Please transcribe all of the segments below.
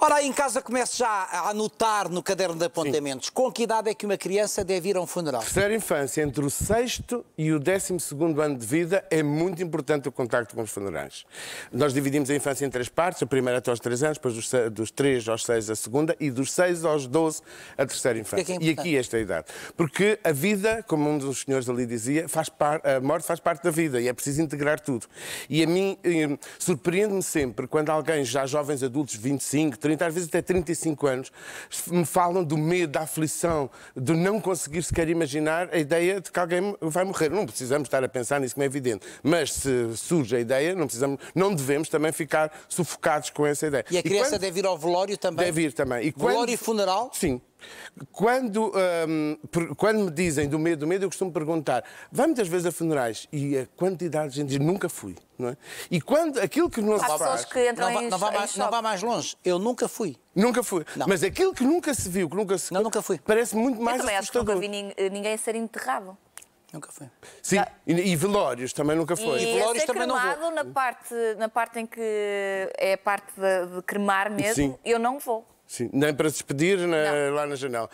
Ora, aí em casa começo já a anotar no caderno de apontamentos. Sim. Com que idade é que uma criança deve ir a um funeral? Terceira infância, entre o sexto e o décimo segundo ano de vida, é muito importante o contacto com os funerais. Nós dividimos a infância em três partes, a primeira até aos três anos, depois dos, três aos seis a segunda e dos seis aos doze a terceira infância. Que é que é e aqui esta é idade. Porque a vida, como um dos senhores ali dizia, faz par, a morte faz parte da vida e é preciso integrar tudo. E a mim eh, surpreende-me sempre quando alguém, já jovens adultos, 25, 30, 30, às vezes até 35 anos, me falam do medo, da aflição, de não conseguir sequer imaginar a ideia de que alguém vai morrer. Não precisamos estar a pensar nisso, como é evidente. Mas se surge a ideia, não, precisamos, não devemos também ficar sufocados com essa ideia. E a criança e quando... deve ir ao velório também? Deve ir também. E velório e funeral? Sim. Quando, hum, quando me dizem do medo, do medo, eu costumo perguntar: vai muitas vezes a funerais e a quantidade de gente diz nunca fui, não é? E quando aquilo que não se faz. Que não, vai, não, vai mais, não vai mais longe. Eu nunca fui. Nunca fui. Não. Mas aquilo que nunca se viu, que nunca se. Não, nunca fui. Parece muito mais eu também assustador. Acho que nunca vi eh, ninguém a ser enterrado. Nunca foi. Sim, Já... e, velórios também nunca foi. E, e velórios também cremado, não vou. Na parte, na parte em que é a parte de, de cremar mesmo, Sim. eu não vou. Sim, nem para se despedir na, lá na janela.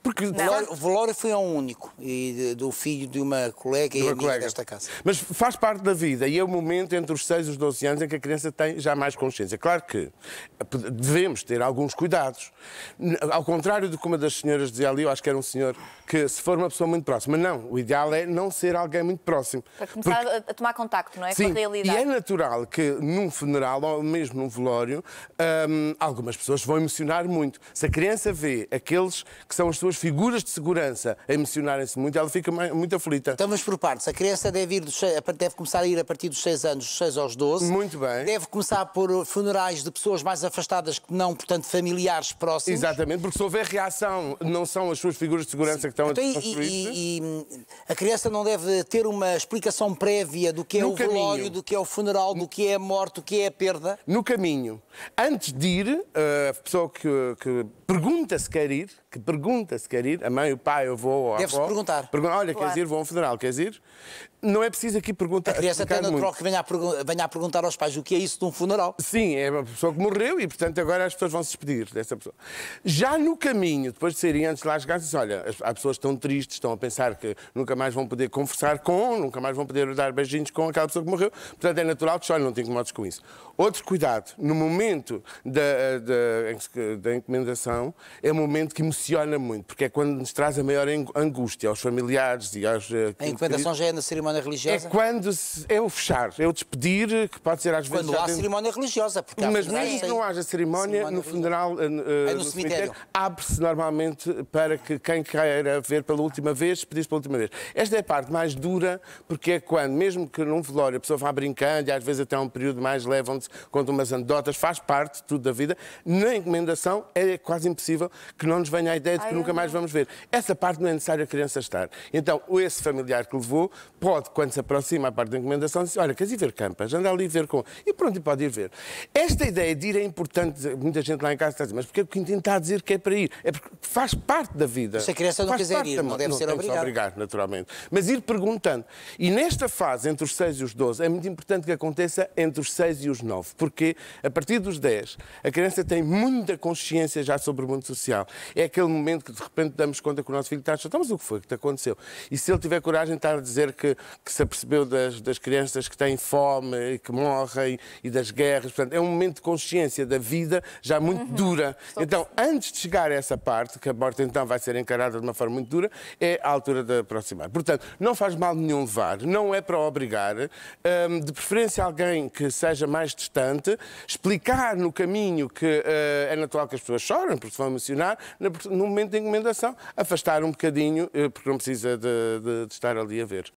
Porque Velório, velório foi ao único, e do filho de uma colega de uma e amiga colega. desta casa. Mas faz parte da vida e é o momento entre os 6 e os 12 anos em que a criança tem já mais consciência. Claro que devemos ter alguns cuidados. Ao contrário do que uma das senhoras dizia ali, eu acho que era um senhor que, se for uma pessoa muito próxima, não. O ideal é não ser alguém muito próximo. Para começar Porque... a tomar contacto, não é? Sim, Com a realidade. E é natural que num funeral ou mesmo num velório, hum, algumas pessoas vão emocionar emocionar muito. Se a criança vê aqueles que são as suas figuras de segurança a emocionarem-se muito, ela fica muito aflita. Então vamos por partes. A criança deve, ir dos, deve começar a ir a partir dos 6 anos, dos 6 aos 12. Muito bem. Deve começar por funerais de pessoas mais afastadas que não, portanto, familiares próximos. Exatamente, porque se houver reação, não são as suas figuras de segurança Sim. que estão então, a construir. E, e, e, a criança não deve ter uma explicação prévia do que é no o caminho. velório, do que é o funeral, do que é a morte, do que é a perda? No caminho. Antes de ir, eh, a pessoa que que, que pergunta se quer ir, que pergunta se quer ir, a mãe, o pai, o avô, a Deve-se perguntar. Pergunta, olha, claro. queres ir, vou a um federal, queres ir? Não é preciso aqui perguntar. A criança tem natural que venha a, venha a, perguntar aos pais o que é isso de um funeral. Sim, é uma pessoa que morreu e, portanto, agora as pessoas vão se despedir dessa pessoa. Já no caminho, depois de saírem antes de lá chegar, dizem, olha, as, pessoas estão tristes, estão a pensar que nunca mais vão poder conversar com, nunca mais vão poder dar beijinhos com aquela pessoa que morreu. Portanto, é natural que, olha, não te incomodes com isso. Outro cuidado, no momento da, eh, da, da encomendação, é o momento que emociona impressiona muito, porque é quando nos traz a maior angústia aos familiares e aos. A eh, encomendação já é na cerimónia religiosa? É quando é o fechar, é o despedir, que pode ser às vezes. Quando há cerimónia religiosa, porque há Mas mesmo que não haja cerimónia, no funeral, eh, eh, é no, cemitério, abre-se normalmente para que quem queira ver pela última vez, pedir pela última vez. Esta é a parte mais dura, porque é quando, mesmo que num velório a pessoa vá brincando e às vezes até um período mais levam-se, contam umas anedotas, faz parte tudo da vida, na encomendação é quase impossível que não nos venha a ideia de que nunca mais vamos ver. Essa parte não é necessário a criança estar. Então, esse familiar que levou pode, quando se aproxima à parte da encomendação, dizer, olha, queres ir ver campas? Anda ali ver com... E pronto, e pode ir ver. Esta ideia de ir é importante. Muita gente lá em casa está a dizer, mas porque o Quintino está a dizer que é para ir? É porque faz parte da vida. Se a criança não faz quiser ir, da... não deve não, ser obrigada. obrigar, naturalmente. Mas ir perguntando. E nesta fase, entre os 6 e os 12, é muito importante que aconteça entre os 6 e os 9, porque a partir dos 10, a criança tem muita consciência já sobre o mundo social. É aquele momento que de repente damos conta que o nosso filho está a chorar, então, mas o que foi que te aconteceu? E se ele tiver coragem de estar a dizer que, que se apercebeu das, das crianças que têm fome e que morrem e das guerras, portanto, é um momento de consciência da vida já muito uhum. dura. então, antes de chegar a essa parte, que a morte então vai ser encarada de uma forma muito dura, é a altura de aproximar. Portanto, não faz mal nenhum levar, não é para obrigar, hum, de preferência alguém que seja mais distante, explicar no caminho que uh, é natural que as pessoas choram porque se vão emocionar, na no momento da encomendação, afastar um bocadinho, eh, porque não precisa de, de, de estar ali a ver.